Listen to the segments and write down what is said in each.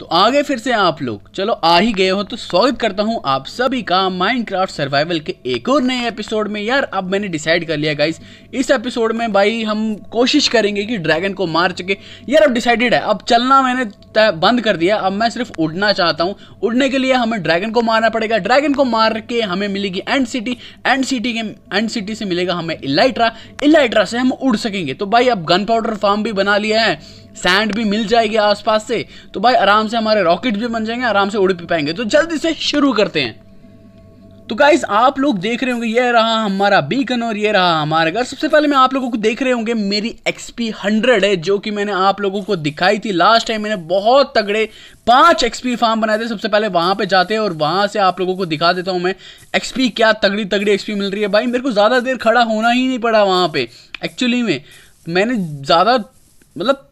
तो आगे फिर से आप लोग चलो आ ही गए हो तो स्वागत करता हूँ आप सभी का माइनक्राफ्ट सर्वाइवल के एक और नए एपिसोड में यार अब मैंने डिसाइड कर लिया गाइस इस एपिसोड में भाई हम कोशिश करेंगे कि ड्रैगन को मार चुके यार अब डिसाइडेड है अब चलना मैंने बंद कर दिया अब मैं सिर्फ उड़ना चाहता हूँ उड़ने के लिए हमें ड्रैगन को मारना पड़ेगा ड्रैगन को मार के हमें मिलेगी एंड सिटी एंड सिटी के एंड सिटी से मिलेगा हमें इलाइट्रा इलाइट्रा से हम उड़ सकेंगे तो भाई अब गन पाउडर फार्म भी बना लिया है सैंड भी मिल जाएगी आसपास से तो भाई आराम से हमारे रॉकेट भी बन जाएंगे आराम से उड़ भी पाएंगे तो जल्दी से शुरू करते हैं तो गाइस आप लोग देख रहे होंगे ये रहा हमारा बीकन और ये रहा हमारा घर सबसे पहले मैं आप लोगों को देख रहे होंगे मेरी एक्सपी हंड्रेड है जो कि मैंने आप लोगों को दिखाई थी लास्ट टाइम मैंने बहुत तगड़े पांच एक्सपी फार्म बनाए थे सबसे पहले वहां पे जाते हैं और वहां से आप लोगों को दिखा देता हूं मैं एक्सपी क्या तगड़ी तगड़ी एक्सपी मिल रही है भाई मेरे को ज़्यादा देर खड़ा होना ही नहीं पड़ा वहां पर एक्चुअली में मैंने ज़्यादा मतलब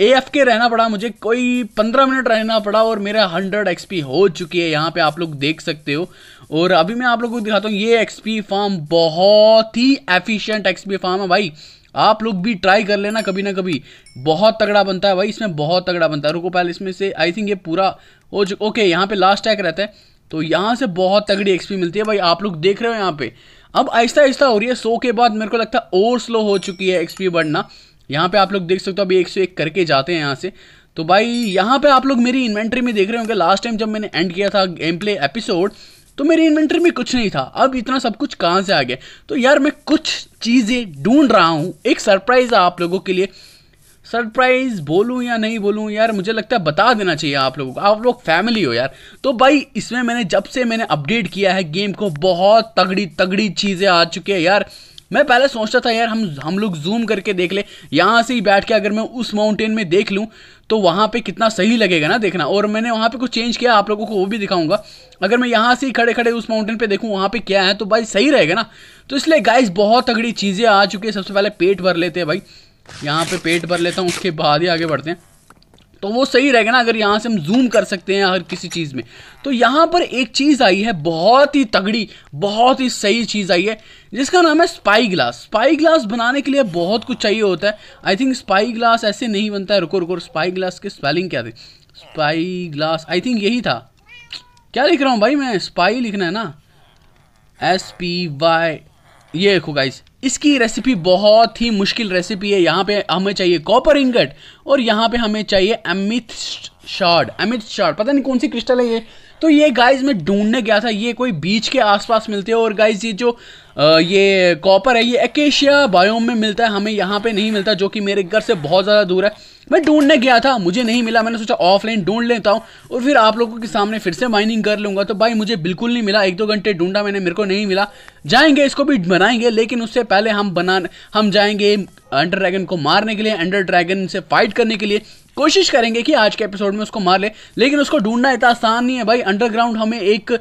ए एफ के रहना पड़ा मुझे कोई पंद्रह मिनट रहना पड़ा और मेरा हंड्रेड एक्सपी हो चुकी है यहाँ पे आप लोग देख सकते हो और अभी मैं आप लोगों को दिखाता हूँ ये एक्सपी फार्म बहुत ही एफिशिएंट एक्सपी फार्म है भाई आप लोग भी ट्राई कर लेना कभी ना कभी बहुत तगड़ा बनता है भाई इसमें बहुत तगड़ा बनता है रुको पहले इसमें से आई थिंक ये पूरा हो चुका ओके यहाँ पे लास्ट टैक रहता है तो यहाँ से बहुत तगड़ी एक्सपी मिलती है भाई आप लोग देख रहे हो यहाँ पे अब आहिस्ता आहिस्ता हो रही है सो के बाद मेरे को लगता है और स्लो हो चुकी है एक्सपी बढ़ना यहाँ पे आप लोग देख सकते हो अभी एक सौ एक करके जाते हैं यहाँ से तो भाई यहाँ पे आप लोग मेरी इन्वेंट्री में देख रहे होंगे लास्ट टाइम जब मैंने एंड किया था गेम प्ले एपिसोड तो मेरी इन्वेंट्री में कुछ नहीं था अब इतना सब कुछ कहाँ से आ गया तो यार मैं कुछ चीज़ें ढूंढ रहा हूँ एक सरप्राइज़ आप लोगों के लिए सरप्राइज बोलूँ या नहीं बोलूँ यार मुझे लगता है बता देना चाहिए आप लोगों को आप लोग फैमिली हो यार तो भाई इसमें मैंने जब से मैंने अपडेट किया है गेम को बहुत तगड़ी तगड़ी चीज़ें आ चुकी है यार मैं पहले सोचता था यार हम हम लोग जूम करके देख ले यहाँ से ही बैठ के अगर मैं उस माउंटेन में देख लूँ तो वहाँ पे कितना सही लगेगा ना देखना और मैंने वहाँ पे कुछ चेंज किया आप लोगों को वो भी दिखाऊंगा अगर मैं यहाँ से ही खड़े खड़े उस माउंटेन पे देखूँ वहाँ पे क्या है तो भाई सही रहेगा ना तो इसलिए गाइस बहुत तगड़ी चीज़ें आ चुकी है सबसे पहले पेट भर लेते हैं भाई यहाँ पे पेट भर लेता हूँ उसके बाद ही आगे बढ़ते हैं तो वो सही रहेगा ना अगर यहाँ से हम जूम कर सकते हैं हर किसी चीज़ में तो यहाँ पर एक चीज़ आई है बहुत ही तगड़ी बहुत ही सही चीज़ आई है जिसका नाम है स्पाई ग्लास स्पाई ग्लास बनाने के लिए बहुत कुछ चाहिए होता है आई थिंक स्पाई ग्लास ऐसे नहीं बनता है रुको रुको स्पाई ग्लास की स्पेलिंग क्या थी स्पाई ग्लास आई थिंक यही था क्या लिख रहा हूँ भाई मैं स्पाई लिखना है ना एस पी वाई ये देखो गाइस इसकी रेसिपी बहुत ही मुश्किल रेसिपी है यहाँ पे हमें चाहिए कॉपर इंगट और यहाँ पे हमें चाहिए अमित शार्ड अमित शार्ड पता नहीं कौन सी क्रिस्टल है ये तो ये गाइस मैं ढूंढने गया था ये कोई बीच के आसपास मिलते हैं और गाइस ये जो ये कॉपर है ये एकेशिया बायोम में मिलता है हमें यहाँ पे नहीं मिलता जो कि मेरे घर से बहुत ज़्यादा दूर है मैं ढूंढने गया था मुझे नहीं मिला मैंने सोचा ऑफलाइन ढूंढ लेता हूँ और फिर आप लोगों के सामने फिर से माइनिंग कर लूँगा तो भाई मुझे बिल्कुल नहीं मिला एक दो घंटे ढूंढा मैंने मेरे को नहीं मिला जाएंगे इसको भी बनाएंगे लेकिन उससे पहले हम बना हम जाएंगे अंडर ड्रैगन को मारने के लिए अंडर ड्रैगन से फाइट करने के लिए कोशिश करेंगे कि आज के एपिसोड में उसको मार ले लेकिन उसको ढूंढना इतना आसान नहीं है भाई अंडरग्राउंड हमें एक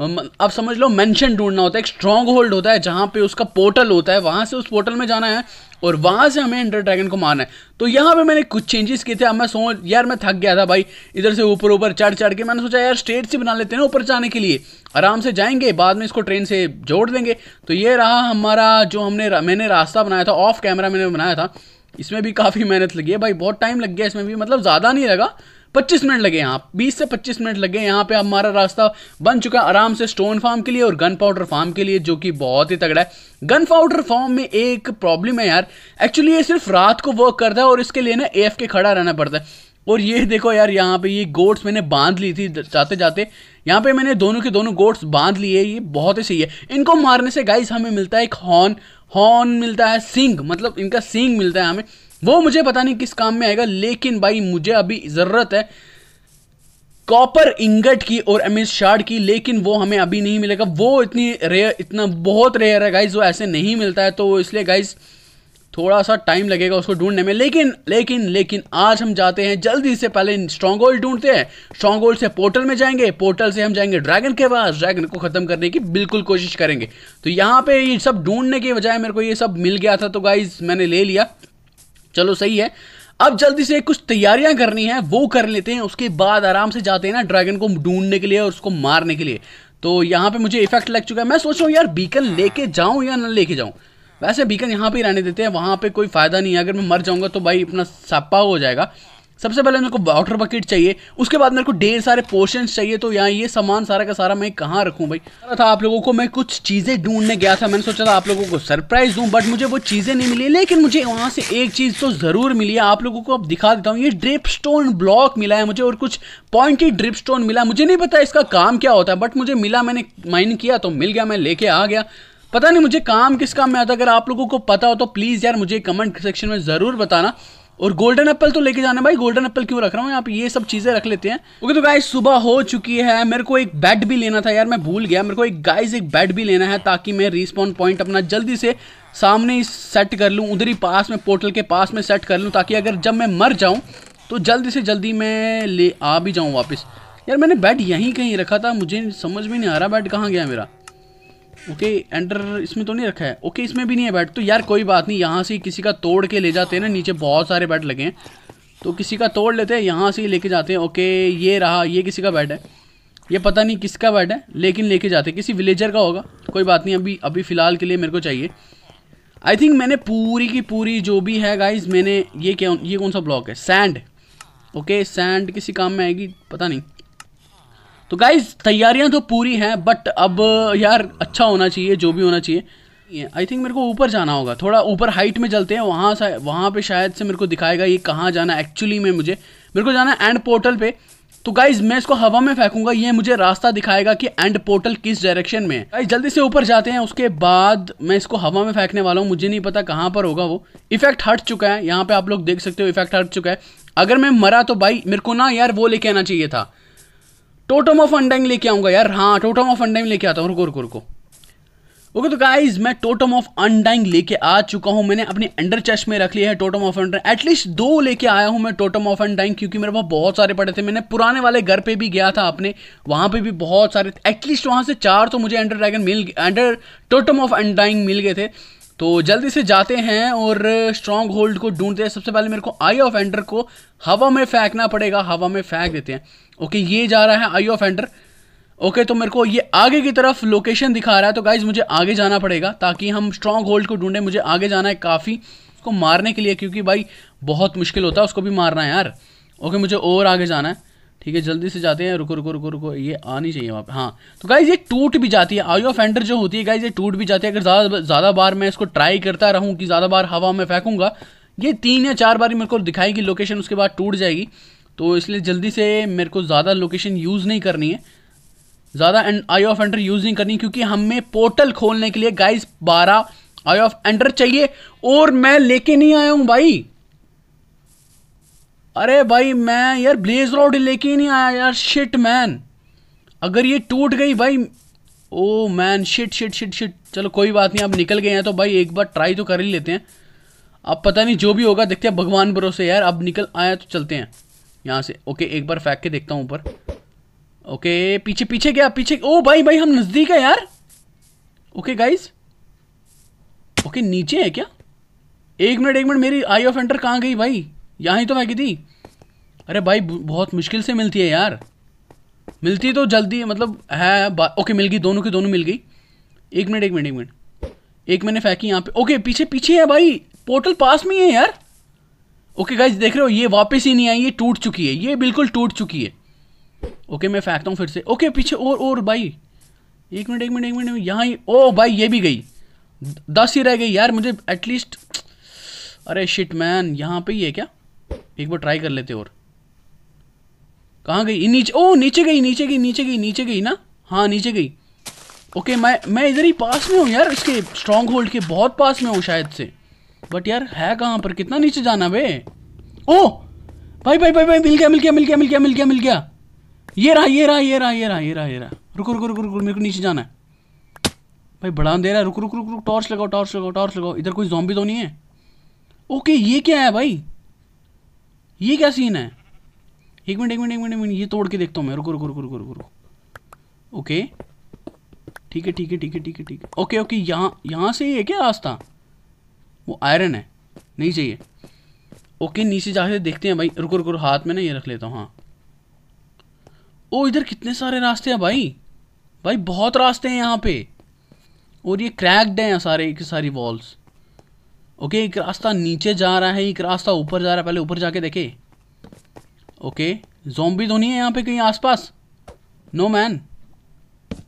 अब समझ लो मेंशन ढूंढना होता है एक स्ट्रॉन्ग होल्ड होता है जहाँ पे उसका पोर्टल होता है वहाँ से उस पोर्टल में जाना है और वहाँ से हमें इंटर ड्रैगन को मारना है तो यहाँ पे मैंने कुछ चेंजेस किए थे अब मैं सोच यार मैं थक गया था भाई इधर से ऊपर ऊपर चढ़ चढ़ के मैंने सोचा यार स्टेट से बना लेते हैं ऊपर जाने के लिए आराम से जाएंगे बाद में इसको ट्रेन से जोड़ देंगे तो ये रहा हमारा जो हमने मैंने रास्ता बनाया था ऑफ कैमरा मैंने बनाया था इसमें भी काफ़ी मेहनत लगी है भाई बहुत टाइम लग गया इसमें भी मतलब ज़्यादा नहीं लगा 25 मिनट लगे यहाँ 20 से 25 मिनट लगे यहाँ पे हमारा रास्ता बन चुका है आराम से स्टोन फार्म के लिए और गन पाउडर फार्म के लिए जो कि बहुत ही तगड़ा है गन पाउडर फार्म में एक प्रॉब्लम है यार एक्चुअली ये सिर्फ रात को वर्क करता है और इसके लिए ना एफ के खड़ा रहना पड़ता है और ये देखो यार यहाँ पे ये गोट्स मैंने बांध ली थी जाते जाते यहाँ पे मैंने दोनों के दोनों गोट्स बांध लिए ये बहुत ही सही है इनको मारने से गाइस हमें मिलता है एक हॉर्न हॉर्न मिलता है सिंग मतलब इनका सिंग मिलता है हमें वो मुझे पता नहीं किस काम में आएगा लेकिन भाई मुझे अभी ज़रूरत है कॉपर इंगट की और एस शार्ड की लेकिन वो हमें अभी नहीं मिलेगा वो इतनी रेयर इतना बहुत रेयर है गाइज वो ऐसे नहीं मिलता है तो इसलिए गाइज़ थोड़ा सा टाइम लगेगा उसको ढूंढने में लेकिन लेकिन लेकिन आज हम जाते हैं जल्दी से पहले स्ट्रॉन्ग होल्ड ढूंढते हैं स्ट्रॉन्ग होल्ड से पोर्टल में जाएंगे पोर्टल से हम जाएंगे ड्रैगन के पास ड्रैगन को खत्म करने की बिल्कुल कोशिश करेंगे तो यहाँ पे ये सब ढूंढने के बजाय मेरे को ये सब मिल गया था तो गाइज मैंने ले लिया चलो सही है अब जल्दी से कुछ तैयारियां करनी है वो कर लेते हैं उसके बाद आराम से जाते हैं ना ड्रैगन को ढूंढने के लिए और उसको मारने के लिए तो यहाँ पे मुझे इफेक्ट लग चुका है मैं सोच रहा हूँ यार बीकन लेके जाऊँ या ना लेके जाऊँ वैसे बीकन यहाँ पे रहने देते हैं वहाँ पे कोई फ़ायदा नहीं है अगर मैं मर जाऊँगा तो भाई अपना सप्पा हो जाएगा सबसे पहले मेरे को वाटर बकेट चाहिए उसके बाद मेरे को ढेर सारे पोर्शन चाहिए तो यहाँ ये सामान सारा का सारा मैं कहाँ रखूँ भाई था आप लोगों को मैं कुछ चीज़ें ढूंढने गया था मैंने सोचा था आप लोगों को सरप्राइज दूँ बट मुझे वो चीज़ें नहीं मिली लेकिन मुझे वहाँ से एक चीज़ तो ज़रूर मिली है आप लोगों को अब दिखा देता हूँ ये ड्रिप स्टोन ब्लॉक मिला है मुझे और कुछ पॉइंटेड ड्रिप स्टोन मिला मुझे नहीं पता इसका काम क्या होता है बट मुझे मिला मैंने माइन किया तो मिल गया मैं लेके आ गया पता नहीं मुझे काम किस काम में आता अगर आप लोगों को पता हो तो प्लीज़ यार मुझे कमेंट सेक्शन में ज़रूर बताना और गोल्डन एप्पल तो लेके जाना भाई गोल्डन एप्पल क्यों रख रहा हूँ यहाँ पे ये सब चीज़ें रख लेते हैं ओके तो गाइस सुबह हो चुकी है मेरे को एक बेड भी लेना था यार मैं भूल गया मेरे को एक गाइस एक बेड भी लेना है ताकि मैं रिस्पॉन्ड पॉइंट अपना जल्दी से सामने ही सेट कर लूँ उधर ही पास में पोर्टल के पास में सेट कर लूँ ताकि अगर जब मैं मर जाऊँ तो जल्दी से जल्दी मैं ले आ भी जाऊँ वापस यार मैंने बेड यहीं कहीं रखा था मुझे समझ में नहीं आ रहा बेड कहाँ गया मेरा ओके एंटर इसमें तो नहीं रखा है ओके इसमें भी नहीं है बैट तो यार कोई बात नहीं यहाँ से किसी का तोड़ के ले जाते हैं ना नीचे बहुत सारे बैट लगे हैं तो किसी का तोड़ लेते हैं यहाँ से ही लेके जाते हैं ओके ये रहा ये किसी का बैट है ये पता नहीं किसका बैट है लेकिन लेके जाते किसी विलेजर का होगा कोई बात नहीं अभी अभी फ़िलहाल के लिए मेरे को चाहिए आई थिंक मैंने पूरी की पूरी जो भी है गाइज मैंने ये क्या ये कौन सा ब्लॉक है सैंड ओके सैंड किसी काम में आएगी पता नहीं तो गाइज तैयारियां तो पूरी हैं बट अब यार अच्छा होना चाहिए जो भी होना चाहिए आई थिंक मेरे को ऊपर जाना होगा थोड़ा ऊपर हाइट में चलते हैं वहाँ से वहाँ पे शायद से मेरे को दिखाएगा ये कहाँ जाना एक्चुअली में मुझे मेरे को जाना एंड पोर्टल पे तो गाइज मैं इसको हवा में फेंकूंगा ये मुझे रास्ता दिखाएगा कि एंड पोर्टल किस डायरेक्शन में है गाइज जल्दी से ऊपर जाते हैं उसके बाद मैं इसको हवा में फेंकने वाला हूँ मुझे नहीं पता कहाँ पर होगा वो इफेक्ट हट चुका है यहाँ पे आप लोग देख सकते हो इफेक्ट हट चुका है अगर मैं मरा तो भाई मेरे को ना यार वो लेके आना चाहिए था टोटम ऑफ अंडाइंग लेके आऊंगा यार हाँ टोटम ऑफ अंडाइंग लेके आता हूँ रुको रुको रुको ओके तो गाइज मैं टोटम ऑफ अंडाइंग लेके आ चुका हूँ मैंने अपने अंडर चेस्ट में रख लिया है टोटम ऑफ अंडाइंग एटलीस्ट दो लेके आया हूँ मैं टोटम ऑफ अंडाइंग क्योंकि मेरे पास बहुत सारे पड़े थे मैंने पुराने वाले घर पे भी गया था अपने वहाँ पे भी बहुत सारे एटलीस्ट वहाँ से चार तो मुझे अंडर ड्रैगन मिल अंडर टोटम ऑफ अंडाइंग मिल गए थे तो जल्दी से जाते हैं और स्ट्रॉन्ग होल्ड को ढूंढते हैं सबसे पहले मेरे को आई ऑफ एंडर को हवा में फेंकना पड़ेगा हवा में फेंक देते हैं ओके ये जा रहा है आई ऑफ एंडर ओके तो मेरे को ये आगे की तरफ लोकेशन दिखा रहा है तो गाइज मुझे आगे जाना पड़ेगा ताकि हम स्ट्रॉन्ग होल्ड को ढूंढें मुझे आगे जाना है काफ़ी उसको मारने के लिए क्योंकि भाई बहुत मुश्किल होता है उसको भी मारना है यार ओके मुझे और आगे जाना है ठीक है जल्दी से जाते हैं रुको रुको रुको रुको ये आनी चाहिए वहाँ पे हाँ तो गाइज ये टूट भी जाती है आई ऑफ एंडर जो होती है गाइज ये टूट भी जाती है अगर ज़्यादा ज़्यादा बार मैं इसको ट्राई करता रहूँ कि ज़्यादा बार हवा में फेंकूँगा ये तीन या चार बार मेरे को दिखाएगी लोकेशन उसके बाद टूट जाएगी तो इसलिए जल्दी से मेरे को ज़्यादा लोकेशन यूज़ नहीं करनी है ज़्यादा आई ऑफ एंडर यूज़ नहीं करनी क्योंकि हमें पोर्टल खोलने के लिए गाइज बारह आई ऑफ एंडर चाहिए और मैं लेके नहीं आया हूँ भाई अरे भाई मैं यार ब्लेज रॉड लेके नहीं आया यार शिट मैन अगर ये टूट गई भाई oh man shit shit shit shit चलो कोई बात नहीं अब निकल गए हैं तो भाई एक बार ट्राई तो कर ही लेते हैं अब पता नहीं जो भी होगा देखते हैं भगवान भरोसे यार अब निकल आया तो चलते हैं यहाँ से ओके एक बार फेंक के देखता हूँ ऊपर ओके पीछे पीछे गया पीछे ओ oh भाई भाई हम नज़दीक है यार ओके गाइज ओके नीचे है क्या एक मिनट एक मिनट मेरी आई ऑफ एंटर कहाँ गई भाई यहाँ ही तो मैगी थी अरे भाई बहुत मुश्किल से मिलती है यार मिलती तो जल्दी मतलब है ओके मिल गई दोनों की दोनों मिल गई एक मिनट एक मिनट एक मिनट एक मैंने फेंकी यहाँ पे ओके पीछे पीछे है भाई पोर्टल पास में है यार ओके गाइज देख रहे हो ये वापस ही नहीं आई ये टूट चुकी है ये बिल्कुल टूट चुकी है ओके मैं फेंकता हूँ फिर से ओके पीछे और और भाई एक मिनट एक मिनट एक मिनट यहाँ ही ओ भाई ये भी गई दस ही रह गई यार मुझे एटलीस्ट अरे शिट मैन यहाँ पे ही है क्या एक बार ट्राई कर लेते और कहाँ गई नीचे ओ नीचे गई नीचे गई नीचे गई नीचे गई ना हाँ नीचे गई ओके okay, मैं मैं इधर ही पास में हूँ यार इसके स्ट्रॉन्ग होल्ड के बहुत पास में हूँ शायद से बट यार है कहाँ पर कितना नीचे जाना वे ओ भाई भाई भाई भाई मिल गया मिल गया मिल गया मिल गया मिल गया मिल गया ये रहा ये रहा ये रहा ये रहा ये रहा ये रहा रुको रुको रुको रुको मेरे को नीचे जाना है भाई बड़ा दे रहा अंधेरा रुको रुको रुको टॉर्च लगाओ टॉर्च लगाओ टॉर्च लगाओ इधर कोई जॉम्बी तो नहीं है ओके ये क्या है भाई ये क्या सीन है एक मिनट एक मिनट एक मिनट एक मिनट ये तोड़ के देखता हूँ मैं रुको रुको रुको रुको रुको ओके ठीक है ठीक है ठीक है ठीक है ठीक है ओके ओके यहाँ यहाँ से ही है क्या रास्ता वो आयरन है नहीं चाहिए ओके नीचे जाके देखते हैं भाई रुको रुको हाथ में ना ये रख लेता हूँ हाँ ओ इधर कितने सारे रास्ते हैं भाई भाई बहुत रास्ते हैं यहाँ पे और ये क्रैक्ड हैं सारे की सारी वॉल्स ओके एक रास्ता नीचे जा रहा है एक रास्ता ऊपर जा रहा है पहले ऊपर जाके देखे ओके जोम्बी तो नहीं है यहाँ पे कहीं आसपास नो मैन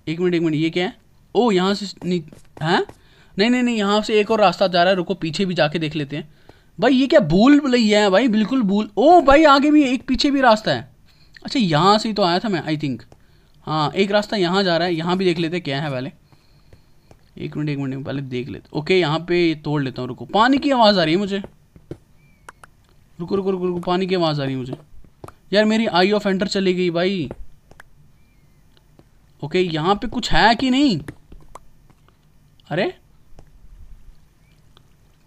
एक मिनट एक मिनट ये क्या है ओ oh, यहाँ से हैं हाँ? नहीं नहीं नहीं यहाँ से एक और रास्ता जा रहा है रुको पीछे भी जाके देख लेते हैं भाई ये क्या भूल लिया है भाई बिल्कुल भूल ओ oh, भाई आगे भी एक पीछे भी रास्ता है अच्छा यहाँ से ही तो आया था मैं आई थिंक हाँ एक रास्ता यहाँ जा रहा है यहाँ भी देख लेते क्या है पहले एक मिनट एक मिनट पहले देख लेते ओके यहाँ पे तोड़ लेता हूँ रुको पानी की आवाज़ आ रही है मुझे रुको रुको रुको रुको पानी की आवाज़ आ रही है मुझे यार मेरी आई ऑफ एंटर चली गई भाई ओके यहाँ पे कुछ है कि नहीं अरे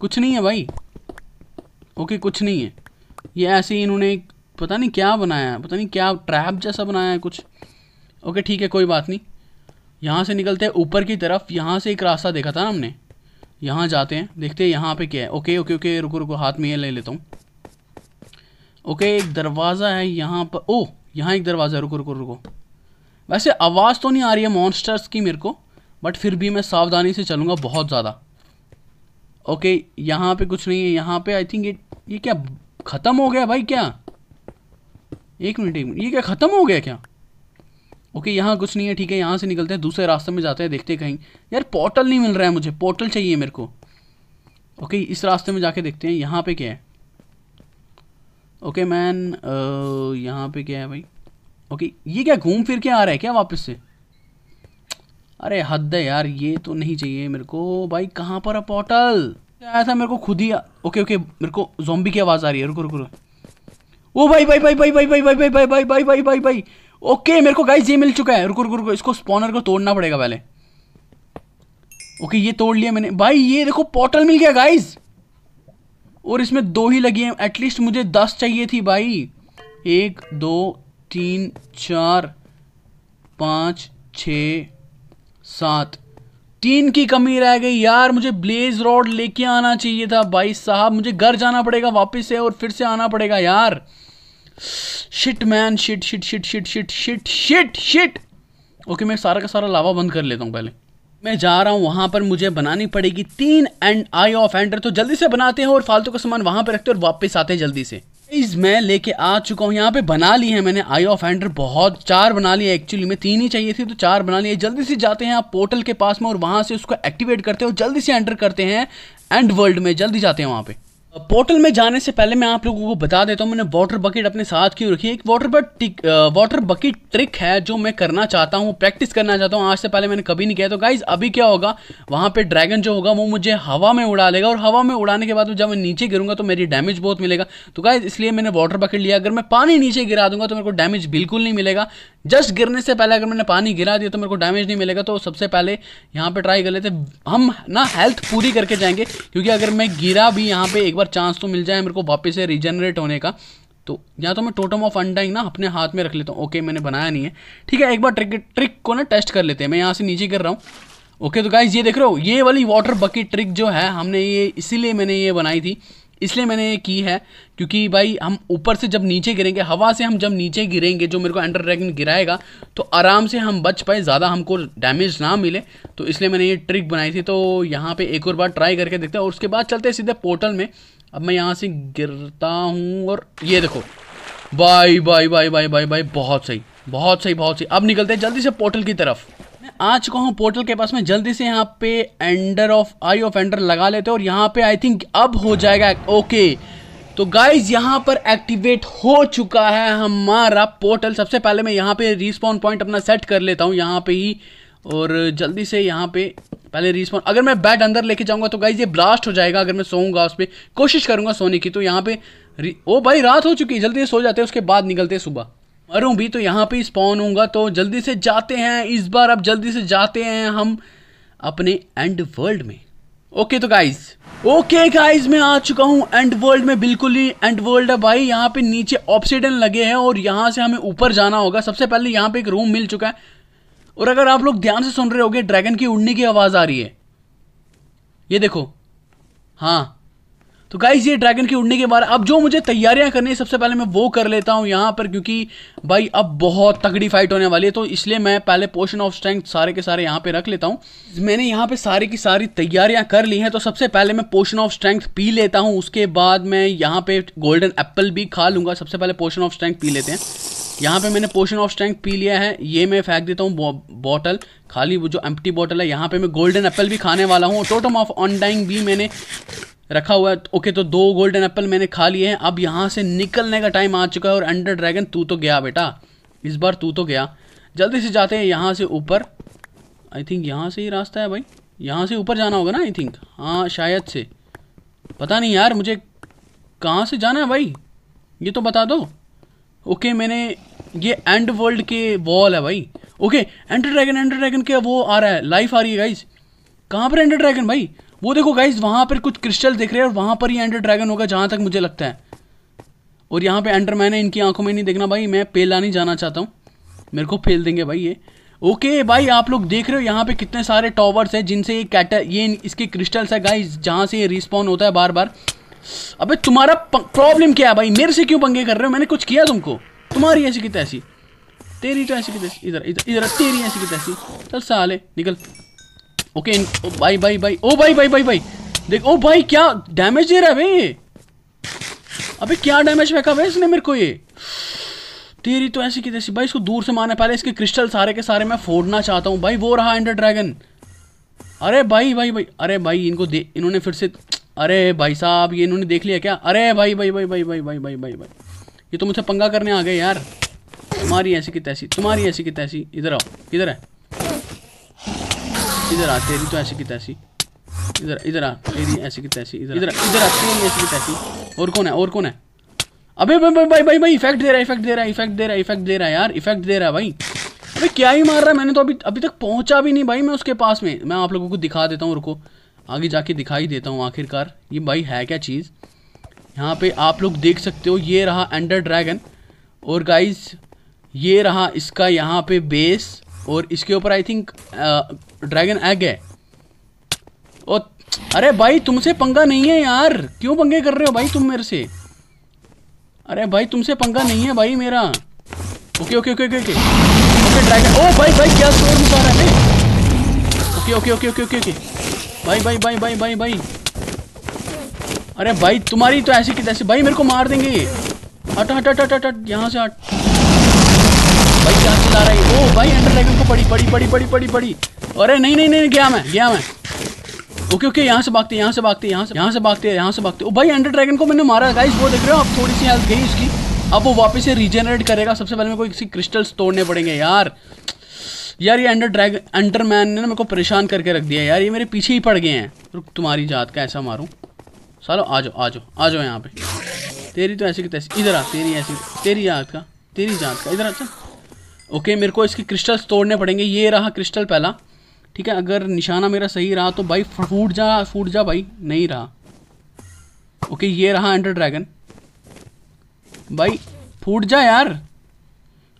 कुछ नहीं है भाई ओके कुछ नहीं है ये ऐसे ही इन्होंने पता नहीं क्या बनाया है पता नहीं क्या ट्रैप जैसा बनाया है कुछ ओके ठीक है कोई बात नहीं यहाँ से निकलते हैं ऊपर की तरफ यहाँ से एक रास्ता देखा था ना हमने यहाँ जाते हैं देखते हैं यहाँ पे क्या है ओके ओके ओके रुको रुको हाथ में ये ले लेता हूँ ओके एक दरवाज़ा है यहाँ पर ओ oh, यहाँ एक दरवाज़ा है रुको रुको रुको वैसे आवाज़ तो नहीं आ रही है मॉन्स्टर्स की मेरे को बट फिर भी मैं सावधानी से चलूँगा बहुत ज़्यादा ओके यहाँ पर कुछ नहीं है यहाँ पर आई थिंक ये ये क्या ख़त्म हो गया भाई क्या एक मिनट एक मिनट ये क्या ख़त्म हो गया क्या ओके यहाँ कुछ नहीं है ठीक है यहाँ से निकलते हैं दूसरे रास्ते में जाते हैं देखते कहीं यार पोर्टल नहीं मिल रहा है मुझे पोर्टल चाहिए मेरे को ओके इस रास्ते में जाके देखते हैं यहाँ पे क्या है ओके मैन यहाँ पे क्या है भाई ओके ये क्या घूम फिर के आ रहा है क्या वापस से अरे हद है यार ये तो नहीं चाहिए मेरे को भाई कहाँ पर है पोर्टल आया था मेरे को खुद ही ओके ओके मेरे को जोम्बी की आवाज़ आ रही है रुको रुको रुको ओ भाई भाई भाई भाई भाई भाई भाई भाई भाई भाई भाई भाई भाई भाई ओके मेरे को गाइज ये मिल चुका है रुको रुको रुको इसको स्पॉनर को तोड़ना पड़ेगा पहले ओके ये तोड़ लिया मैंने भाई ये देखो पोर्टल मिल गया गाइज और इसमें दो ही लगी हैं एटलीस्ट मुझे दस चाहिए थी भाई एक दो तीन चार पाँच छ सात तीन की कमी रह गई यार मुझे ब्लेज रॉड लेके आना चाहिए था भाई साहब मुझे घर जाना पड़ेगा वापस से और फिर से आना पड़ेगा यार shit man shit shit shit shit shit shit shit shit okay मैं सारा का सारा लावा बंद कर लेता हूँ पहले मैं जा रहा हूँ वहाँ पर मुझे बनानी पड़ेगी तीन एंड आई ऑफ एंडर तो जल्दी से बनाते हैं और फालतू का सामान वहाँ पर रखते हैं और वापस आते हैं जल्दी से इस मैं लेके आ चुका हूँ यहाँ पे बना ली है मैंने आई ऑफ एंडर बहुत चार बना लिया एक्चुअली में तीन ही चाहिए थी तो चार बना लिए जल्दी से जाते हैं आप पोर्टल के पास में और वहाँ से उसको एक्टिवेट करते हैं और जल्दी से एंटर करते हैं एंड वर्ल्ड में जल्दी जाते हैं वहाँ पे पोर्टल में जाने से पहले मैं आप लोगों को बता देता हूँ मैंने वाटर बकेट अपने साथ क्यों रखी है एक water but water bucket trick है जो मैं करना चाहता हूँ प्रैक्टिस करना चाहता हूँ आज से पहले मैंने कभी नहीं किया तो गाइज अभी क्या होगा वहाँ पे ड्रैगन जो होगा वो मुझे हवा में उड़ा लेगा और हवा में उड़ाने के बाद जब मैं नीचे गिरूंगा तो मेरी डैमेज बहुत मिलेगा तो गाइज इसलिए मैंने वाटर बकेट लिया अगर मैं पानी नीचे गिरा दूंगा तो मेरे को डैमेज बिल्कुल नहीं मिलेगा जस्ट गिरने से पहले अगर मैंने पानी गिरा दिया तो मेरे को डैमेज नहीं मिलेगा तो सबसे पहले यहाँ पे ट्राई कर लेते हम ना हेल्थ पूरी करके जाएंगे क्योंकि अगर मैं गिरा भी यहाँ पे एक बार चांस तो मिल जाए मेरे को वापस से रिजनरेट होने का तो या तो मैं टोटम ऑफ अंडाइंग ना अपने हाथ में रख लेता हूँ ओके मैंने बनाया नहीं है ठीक है एक बार ट्रिक ट्रिक को ना टेस्ट कर लेते हैं मैं यहाँ से नीचे गिर रहा हूँ ओके तो गाइज ये देख रहे हो ये वाली वाटर बकेट ट्रिक जो है हमने ये इसीलिए मैंने ये बनाई थी इसलिए मैंने ये की है क्योंकि भाई हम ऊपर से जब नीचे गिरेंगे हवा से हम जब नीचे गिरेंगे जो मेरे को एंडर ड्रैगन गिराएगा तो आराम से हम बच पाए ज़्यादा हमको डैमेज ना मिले तो इसलिए मैंने ये ट्रिक बनाई थी तो यहाँ पे एक और बार ट्राई करके देखते हैं और उसके बाद चलते हैं सीधे पोर्टल में अब मैं यहाँ से गिरता हूँ और ये देखो bye bye bye bye bye bye बहुत सही बहुत सही बहुत सही अब निकलते हैं जल्दी से पोर्टल की तरफ मैं आ चुका हूँ पोर्टल के पास में जल्दी से यहाँ पे Ender of eye of Ender लगा लेते हैं और यहाँ पे आई थिंक अब हो जाएगा ओके तो गाइज यहाँ पर एक्टिवेट हो चुका है हमारा पोर्टल सबसे पहले मैं यहाँ पे रिस्पॉन्ड पॉइंट अपना सेट कर लेता हूँ यहाँ पे ही और जल्दी से यहाँ पे पहले रिस्पॉन्ड अगर मैं बैट अंदर लेके जाऊँगा तो गाइज ये ब्लास्ट हो जाएगा अगर मैं सोऊंगा उस पर कोशिश करूँगा सोने की तो यहाँ पे ओ भाई रात हो चुकी है जल्दी सो जाते हैं उसके बाद निकलते हैं सुबह मरूं भी तो यहाँ पे स्पॉन होऊंगा तो जल्दी से जाते हैं इस बार अब जल्दी से जाते हैं हम अपने एंड वर्ल्ड में ओके तो गाइज ओके गाइज मैं आ चुका हूँ एंड वर्ल्ड में बिल्कुल ही एंड वर्ल्ड है भाई यहाँ पे नीचे ऑप्सीडन लगे हैं और यहाँ से हमें ऊपर जाना होगा सबसे पहले यहाँ पे एक रूम मिल चुका है और अगर आप लोग ध्यान से सुन रहे होगे ड्रैगन की उड़ने की आवाज़ आ रही है ये देखो हाँ तो गाइज ये ड्रैगन के उड़ने के बाद अब जो मुझे तैयारियां करनी है सबसे पहले मैं वो कर लेता हूँ यहाँ पर क्योंकि भाई अब बहुत तगड़ी फाइट होने वाली है तो इसलिए मैं पहले पोर्शन ऑफ स्ट्रेंथ सारे के सारे यहाँ पे रख लेता हूँ मैंने यहाँ पे सारी की सारी तैयारियां कर ली हैं तो सबसे पहले मैं पोर्शन ऑफ स्ट्रेंथ पी लेता हूँ उसके बाद मैं यहाँ पे गोल्डन एप्पल भी खा लूँगा सबसे पहले पोर्शन ऑफ स्ट्रेंथ पी लेते हैं यहाँ पे मैंने पोशन ऑफ स्ट्रेंथ पी लिया है ये मैं फेंक देता हूँ बॉटल खाली वो जो एम्प्टी बॉटल है यहाँ पे मैं गोल्डन एप्पल भी खाने वाला हूँ टोटम ऑफ ऑनडाइंग भी मैंने रखा हुआ है ओके तो दो गोल्डन एप्पल मैंने खा लिए हैं अब यहाँ से निकलने का टाइम आ चुका है और अंडर ड्रैगन तू तो गया बेटा इस बार तू तो गया जल्दी से जाते हैं यहाँ से ऊपर आई थिंक यहाँ से ही रास्ता है भाई यहाँ से ऊपर जाना होगा ना आई थिंक हाँ शायद से पता नहीं यार मुझे कहाँ से जाना है भाई ये तो बता दो ओके मैंने ये एंड वर्ल्ड के वॉल है भाई okay Ender Dragon Ender Dragon के वो आ रहा है लाइफ आ रही है गाइज कहाँ पर एंडर ड्रैगन भाई वो देखो गाइज वहाँ पर कुछ क्रिस्टल दिख रहे हैं और वहाँ पर ही एंडर ड्रैगन होगा जहाँ तक मुझे लगता है और यहाँ पे मैन है इनकी आंखों में नहीं देखना भाई मैं पेला नहीं जाना चाहता हूँ मेरे को फेल देंगे भाई ये ओके भाई आप लोग देख रहे हो यहाँ पे कितने सारे टॉवर्स हैं जिनसे ये कैटर ये इसके क्रिस्टल्स है गाइज जहाँ से ये रिस्पॉन्ड होता है बार बार अबे तुम्हारा प्रॉब्लम क्या है भाई मेरे से क्यों पंगे कर रहे हो मैंने कुछ किया तुमको तुम्हारी ऐसी की तैसी तेरी तो ऐसी की तैसी इधर इधर इधर तेरी ऐसी की तैसी चल साले निकल ओके ओ भाई भाई भाई ओ भाई भाई भाई भाई देख ओ भाई क्या डैमेज दे रहा है भाई ये अबे क्या डैमेज फेंका भाई इसने मेरे को ये तेरी तो ऐसी की तैसी भाई इसको दूर से मारना पहले इसके क्रिस्टल सारे के सारे मैं फोड़ना चाहता हूँ भाई वो रहा एंडर ड्रैगन अरे भाई भाई भाई अरे भाई इनको दे इन्होंने फिर से अरे भाई साहब ये इन्होंने देख लिया क्या अरे भाई भाई भाई भाई भाई भाई भाई भाई भाई ये तो मुझसे पंगा करने आ गए यार तुम्हारी ऐसी की तैसी तुम्हारी ऐसी की तैसी इधर आओ इधर है इधर आ तेरी तो ऐसी की तैसी इधर इधर आ तेरी ऐसी की तैसी इधर इधर इधर आ तेरी ऐसी की तैसी और कौन है और कौन है अबे भाई भाई भाई भाई भाई इफेक्ट दे रहा है इफेक्ट दे रहा है इफेक्ट दे रहा है इफेक्ट दे रहा है यार इफेक्ट दे रहा है भाई अबे क्या ही मार रहा है मैंने तो अभी अभी तक पहुंचा भी नहीं भाई मैं उसके पास में मैं आप लोगों को दिखा देता हूँ रुको आगे जाके दिखाई देता हूँ आखिरकार ये भाई है क्या चीज़ यहाँ पे आप लोग देख सकते हो ये रहा एंडर ड्रैगन और गाइज ये रहा इसका यहाँ पे बेस और इसके ऊपर आई थिंक ड्रैगन एग है ओ अरे भाई तुमसे पंगा नहीं है यार क्यों पंगे कर रहे हो भाई तुम मेरे से अरे भाई तुमसे पंगा नहीं है भाई मेरा okay okay okay okay okay dragon oh भाई भाई क्या शोर मचा रहा है okay okay okay okay okay okay भाई भाई भाई भाई भाई भाई अरे भाई तुम्हारी तो ऐसी कि तैसे भाई मेरे को मार देंगे हट हट हट हट हट यहाँ से हट भाई क्या चला रहा है ओ भाई अंडर ड्रैगन को पड़ी पड़ी पड़ी पड़ी पड़ी पड़ी अरे नहीं नहीं नहीं गया मैं गया मैं ओके ओके यहाँ से भागते यहाँ से भागते यहाँ से यहाँ से भागते यहाँ से भागते ओ भाई अंडर ड्रैगन को मैंने मारा गाइस वो देख रहे हो आप थोड़ी सी हेल्थ गई उसकी अब वो वापस से रीजनरेट करेगा सबसे पहले मेरे को इसी क्रिस्टल्स तोड़ने पड़ेंगे यार यार ये अंडर ड्रैगन अंडर मैन ने ना मेरे को परेशान करके रख दिया यार ये मेरे पीछे ही पड़ गए हैं रुक तुम्हारी जात का ऐसा मारूँ सालो आ जाओ आ जाओ आ जाओ यहाँ पे तेरी तो ऐसी की तैसी इधर आ तेरी ऐसी तेरी जात का तेरी जात का इधर आ चल ओके मेरे को इसके क्रिस्टल्स तोड़ने पड़ेंगे ये रहा क्रिस्टल पहला ठीक है अगर निशाना मेरा सही रहा तो भाई फूट जा फूट जा भाई नहीं रहा ओके ये रहा अंडर ड्रैगन भाई फूट जा यार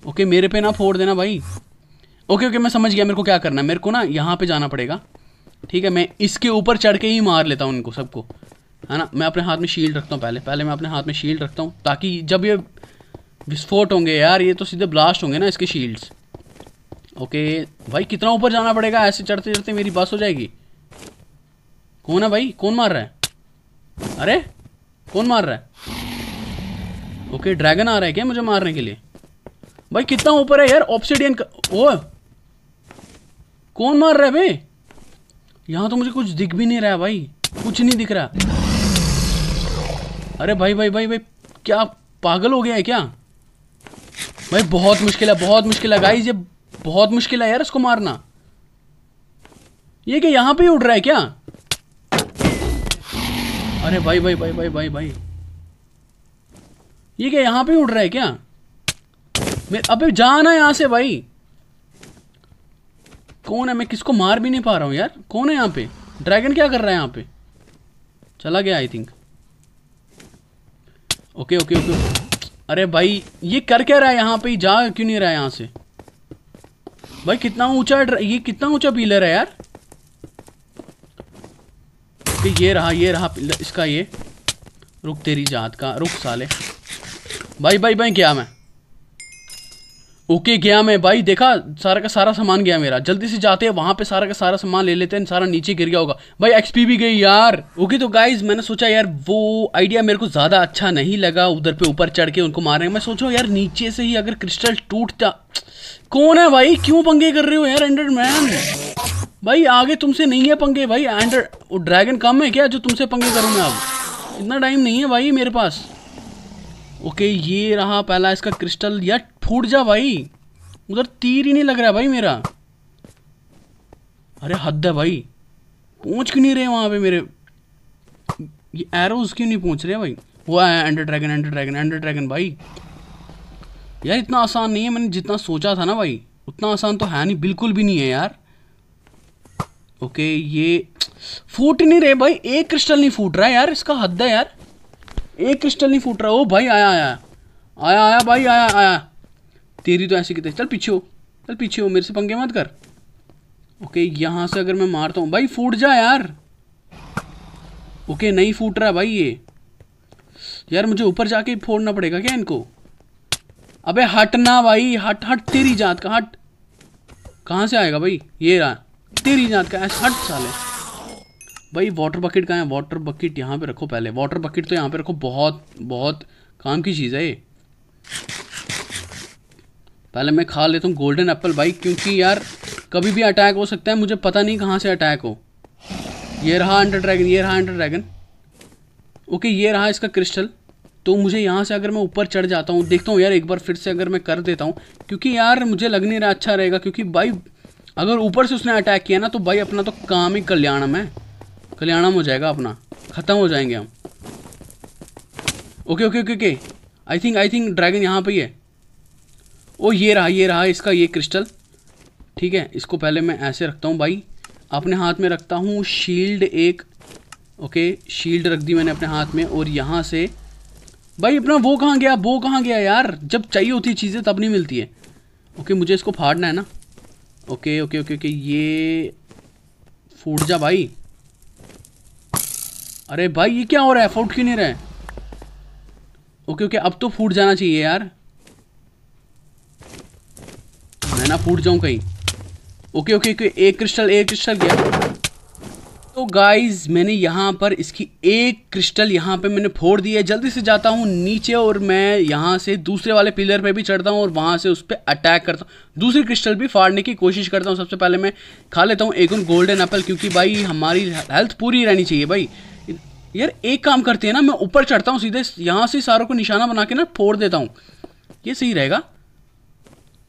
ओके मेरे पे ना फोड़ देना भाई ओके ओके मैं समझ गया मेरे को क्या करना है मेरे को ना यहाँ पे जाना पड़ेगा ठीक है मैं इसके ऊपर चढ़ के ही मार लेता हूँ इनको सबको है ना मैं अपने हाथ में शील्ड रखता हूँ पहले पहले मैं अपने हाथ में शील्ड रखता हूँ ताकि जब ये विस्फोट होंगे यार ये तो सीधे ब्लास्ट होंगे ना इसके शील्ड्स ओके भाई कितना ऊपर जाना पड़ेगा ऐसे चढ़ते चढ़ते मेरी बस हो जाएगी कौन है भाई कौन मार रहा है अरे कौन मार रहा है ओके ड्रैगन आ रहा है क्या मुझे मारने के लिए भाई कितना ऊपर है यार ऑप्सीडियन का ओ कौन मार रहा है भाई यहाँ तो मुझे कुछ दिख भी नहीं रहा है भाई कुछ नहीं दिख रहा अरे भाई भाई भाई भाई, भाई क्या पागल हो गया है क्या भाई बहुत मुश्किल है बहुत मुश्किल है गाइस ये बहुत मुश्किल है यार इसको मारना ये क्या यहाँ पे उड़ रहा है क्या अरे भाई भाई भाई भाई भाई भाई ये क्या यहां पे उड़ रहा है क्या मेरे अबे जाना यहाँ से भाई कौन है मैं किसको मार भी नहीं पा रहा हूं यार कौन है यहाँ पे ड्रैगन क्या कर रहा है यहाँ पे चला गया I think okay okay okay अरे भाई ये कर क्या रहा है यहाँ पे जा क्यों नहीं रहा है यहाँ से भाई कितना ऊंचा ये कितना ऊंचा पिलर है यार ये रहा ये रहा इसका ये रुक तेरी जात का रुक साले भाई भाई भाई क्या मैं ओके गया मैं भाई देखा सारा का सारा सामान गया मेरा जल्दी से जाते हैं वहाँ पे सारा का सारा सामान ले लेते हैं सारा नीचे गिर गया होगा भाई एक्सपी भी गई यार ओके तो गाइज मैंने सोचा यार वो आइडिया मेरे को ज़्यादा अच्छा नहीं लगा उधर पे ऊपर चढ़ के उनको मारने मैं सोचा यार नीचे से ही अगर क्रिस्टल टूटता कौन है भाई क्यों पंगे कर रहे हो यार एंड्रेड मैन भाई आगे तुमसे नहीं है पंगे भाई एंड्रेड ड्रैगन कम है क्या जो तुमसे पंगे मैं अब इतना टाइम नहीं है भाई मेरे पास ओके ये रहा पहला इसका क्रिस्टल यार फूट जा भाई उधर तीर ही नहीं लग रहा भाई मेरा अरे हद है भाई पहुंच क्यों नहीं रहे वहाँ पे मेरे ये एरोज क्यों नहीं पहुंच रहे भाई वो है Ender Dragon Ender Dragon Ender Dragon भाई यार इतना आसान नहीं है मैंने जितना सोचा था ना भाई उतना आसान तो है नहीं बिल्कुल भी नहीं है यार ओके ये फूट नहीं रहे भाई एक क्रिस्टल नहीं फूट रहा यार इसका हद है यार एक क्रिस्टल नहीं फूट रहा ओ भाई आया आया आया आया भाई आया आया तेरी तो ऐसी कितनी चल पीछे हो चल पीछे हो मेरे से पंगे मत कर ओके यहाँ से अगर मैं मारता हूँ भाई फूट जा यार ओके नहीं फूट रहा भाई ये यार मुझे ऊपर जाके फोड़ना पड़ेगा क्या इनको अबे हटना भाई हट हट तेरी जात का हट कहाँ से आएगा भाई ये रहा तेरी जात का ऐसा हट साले भाई वाटर बकेट कहाँ है वाटर बकेट यहाँ पे रखो पहले वाटर बकेट तो यहाँ पे रखो बहुत बहुत काम की चीज़ है ये पहले मैं खा लेता हूँ गोल्डन एप्पल भाई क्योंकि यार कभी भी अटैक हो सकता है मुझे पता नहीं कहाँ से अटैक हो ये रहा अंडर ड्रैगन ये रहा अंडर ड्रैगन ओके ये रहा इसका क्रिस्टल तो मुझे यहाँ से अगर मैं ऊपर चढ़ जाता हूँ देखता हूँ यार एक बार फिर से अगर मैं कर देता हूँ क्योंकि यार मुझे लग नहीं रहा अच्छा रहेगा क्योंकि भाई अगर ऊपर से उसने अटैक किया ना तो भाई अपना तो काम ही कल्याणम है कल्याणम हो जाएगा अपना ख़त्म हो जाएंगे हम okay okay okay okay I think I think dragon यहाँ पे ही है ओ ये रहा ये रहा इसका ये क्रिस्टल ठीक है इसको पहले मैं ऐसे रखता हूँ भाई अपने हाथ में रखता हूँ शील्ड एक ओके शील्ड रख दी मैंने अपने हाथ में और यहाँ से भाई अपना वो कहाँ गया वो कहाँ गया यार जब चाहिए होती चीज़ें तब नहीं मिलती है ओके मुझे इसको फाड़ना है ना ओके ओके ओके ओके ये फूट जा भाई अरे भाई ये क्या हो रहा है फूट क्यों नहीं रहे ओके ओके अब तो फूट जाना चाहिए यार मैं ना फूट जाऊं कहीं ओके ओके ओके एक क्रिस्टल एक क्रिस्टल गया तो गाइस मैंने यहाँ पर इसकी एक क्रिस्टल यहाँ पे मैंने फोड़ दी है जल्दी से जाता हूँ नीचे और मैं यहाँ से दूसरे वाले पिलर पे भी चढ़ता हूँ और वहाँ से उस पर अटैक करता हूँ दूसरी क्रिस्टल भी फाड़ने की कोशिश करता हूँ सबसे पहले मैं खा लेता हूँ एक गोल्डन एप्पल क्योंकि भाई हमारी हेल्थ पूरी रहनी चाहिए भाई यार एक काम करते हैं ना मैं ऊपर चढ़ता हूँ सीधे यहाँ से सारों को निशाना बना के ना फोड़ देता हूँ ये सही रहेगा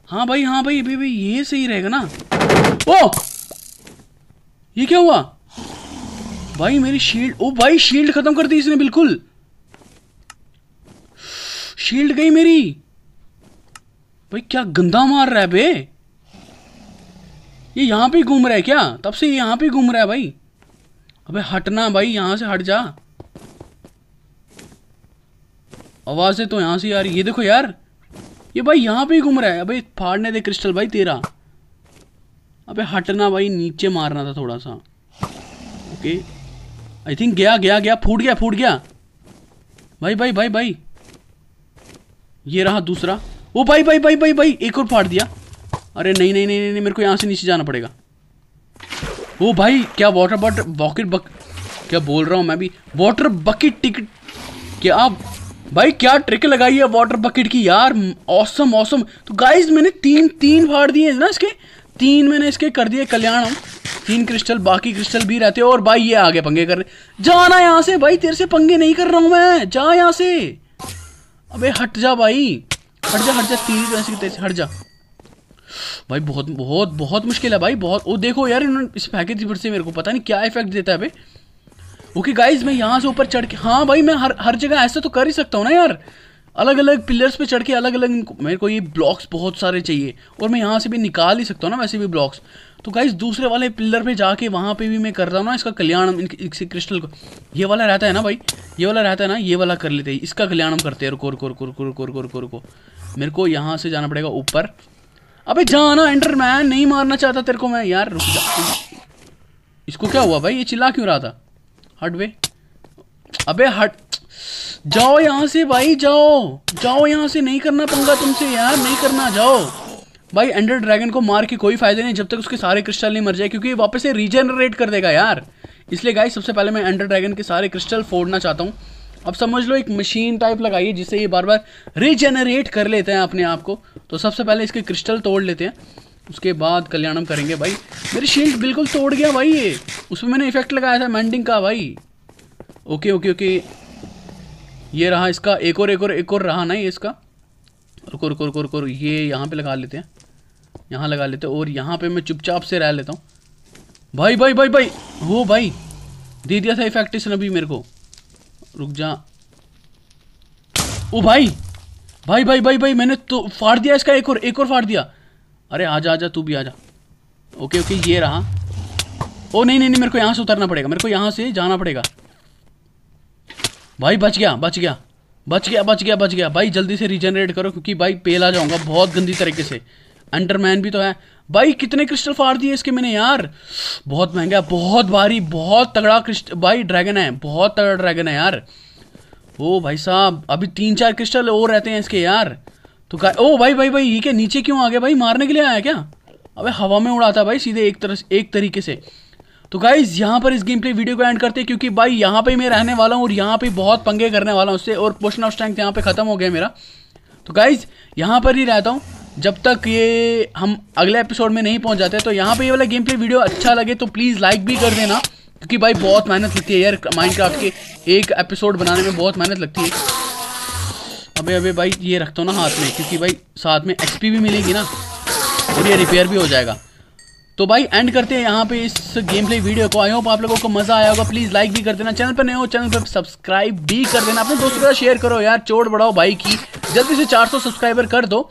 हाँ भाई हाँ भाई अभी भाई ये सही रहेगा ना ओ ये क्या हुआ भाई मेरी शील्ड ओ भाई शील्ड खत्म कर दी इसने बिल्कुल शील्ड गई मेरी भाई क्या गंदा मार रहा है बे ये यहां पे घूम रहा है क्या तब से ये यहां पे घूम रहा है भाई अबे हटना भाई यहाँ से हट जा आवाज़ें तो यहाँ से आ रही ये देखो यार ये भाई यहाँ पे ही घूम रहा है अबे फाड़ने दे क्रिस्टल भाई तेरा अबे हटना भाई नीचे मारना था थोड़ा सा ओके आई थिंक गया गया गया फूट गया फूट गया भाई भाई भाई भाई ये रहा दूसरा ओ भाई भाई भाई भाई भाई एक और फाड़ दिया अरे नहीं नहीं नहीं नहीं मेरे को यहाँ से नीचे जाना पड़ेगा ओ भाई क्या वाटर बॉट बॉकेट बक क्या बोल रहा हूँ मैं भी वाटर बकेट टिकट क्या आप भाई क्या ट्रिक लगाई है वाटर बकेट की यार औसम ऑसम तो गाइज मैंने तीन तीन फाड़ दिए ना इसके तीन मैंने इसके कर दिए कल्याण तीन क्रिस्टल बाकी क्रिस्टल भी रहते और भाई ये आगे पंगे कर रहे जाना यहाँ से भाई तेरे से पंगे नहीं कर रहा हूँ मैं जा यहाँ से अबे हट जा भाई हट जा हट जा तीन तरह तो हट जा भाई बहुत बहुत बहुत मुश्किल है भाई बहुत वो देखो यार इन्होंने इस पैकेज रिवर से मेरे को पता नहीं क्या इफेक्ट देता है भाई ओके गाइज मैं यहाँ से ऊपर चढ़ के हाँ भाई मैं हर हर जगह ऐसा तो कर ही सकता हूँ ना यार अलग अलग पिलर्स पे चढ़ के अलग अलग मेरे को ये ब्लॉक्स बहुत सारे चाहिए और मैं यहाँ से भी निकाल ही सकता हूँ ना वैसे भी ब्लॉक्स तो गाइज दूसरे वाले पिलर पे जाके वहाँ पे भी मैं कर रहा हूँ ना इसका कल्याण क्रिस्टल को ये वाला रहता है ना भाई ये वाला रहता है ना ये वाला कर लेते हैं इसका कल्याण हम करते हैं रुको रुको रुको रुको रुको रुको रुको मेरे को यहाँ से जाना पड़ेगा ऊपर अबे जाना एंटर मैं नहीं मारना चाहता तेरे को मैं यार रुक जा इसको क्या हुआ भाई ये चिल्ला क्यों रहा था हट वे अबे हट जाओ यहाँ से भाई जाओ जाओ यहाँ से नहीं करना पंगा तुमसे यार नहीं करना जाओ भाई एंडर ड्रैगन को मार के कोई फायदा नहीं जब तक उसके सारे क्रिस्टल नहीं मर जाए क्योंकि वापस से रीजनरेट कर देगा यार इसलिए गाइस सबसे पहले मैं एंडर ड्रैगन के सारे क्रिस्टल फोड़ना चाहता हूँ अब समझ लो एक मशीन टाइप लगाइए जिससे ये बार बार रिजेनरेट कर लेते हैं अपने आप को तो सबसे पहले इसके क्रिस्टल तोड़ लेते हैं उसके बाद कल्याणम करेंगे भाई मेरी शील्ड बिल्कुल तोड़ गया भाई ये उसमें मैंने इफेक्ट लगाया था मैंडिंग का भाई ओके ओके ओके ये रहा इसका एक और एक और एक और रहा ना ये इसका रुको रुको रुको रुको ये यहाँ पे लगा लेते हैं यहाँ लगा लेते हैं और यहाँ पे मैं चुपचाप से रह लेता हूँ भाई भाई भाई भाई हो भाई दे दिया था इफेक्ट इसने भी मेरे को रुक जा ओ भाई भाई भाई भाई भाई मैंने तो फाड़ दिया इसका एक और एक और फाड़ दिया अरे आजा आजा तू भी आजा ओके ओके ये रहा ओ नहीं नहीं नहीं मेरे को यहाँ से उतरना पड़ेगा मेरे को यहाँ से जाना पड़ेगा भाई बच गया बच गया बच गया बच गया बच गया भाई जल्दी से रिजनरेट करो क्योंकि भाई पेला जाऊँगा बहुत गंदी तरीके से अंडरमैन भी तो है भाई कितने क्रिस्टल फाड़ दिए इसके मैंने यार बहुत महंगा बहुत भारी बहुत तगड़ा क्रिस्टल भाई ड्रैगन है बहुत तगड़ा ड्रैगन है यार ओ भाई साहब अभी तीन चार क्रिस्टल और रहते हैं इसके यार तो का ओ भाई भाई भाई ये क्या नीचे क्यों आ गया भाई मारने के लिए आया क्या अबे हवा में उड़ाता भाई सीधे एक तरह एक तरीके से तो गाइज यहाँ पर इस गेम प्ले वीडियो को एंड करते हैं क्योंकि भाई यहाँ पे मैं रहने वाला हूँ और यहाँ पे बहुत पंगे करने वाला हूँ उससे और पोर्शन ऑफ स्ट्रेंथ यहाँ पे खत्म हो गया मेरा तो गाइज यहाँ पर ही रहता हूँ जब तक ये हम अगले एपिसोड में नहीं पहुंच जाते तो यहाँ पे ये वाला गेम प्ले वीडियो अच्छा लगे तो प्लीज़ लाइक भी कर देना क्योंकि भाई बहुत मेहनत लगती है यार माइनक्राफ्ट के एक एपिसोड बनाने में बहुत मेहनत लगती है अबे अबे भाई ये रखता हूँ ना हाथ में क्योंकि भाई साथ में एक्सपी भी मिलेगी ना और ये रिपेयर भी हो जाएगा तो भाई एंड करते हैं यहाँ पे इस गेम प्ले वीडियो को आई होप आप लोगों को मजा आया होगा प्लीज लाइक भी कर देना चैनल पर नए हो चैनल पर सब्सक्राइब भी कर देना अपने दोस्तों के साथ शेयर करो यार चोट बढ़ाओ भाई की जल्दी से 400 सब्सक्राइबर कर दो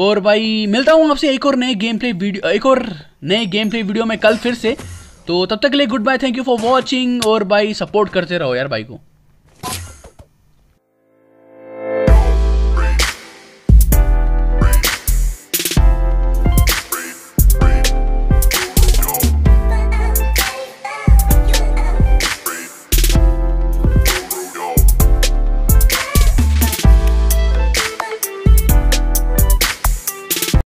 और भाई मिलता हूँ आपसे एक और नए गेम प्ले वीडियो एक और नए गेम प्ले वीडियो में कल फिर से तो तब तक के लिए good bye thank you for watching और भाई सपोर्ट करते रहो यार भाई को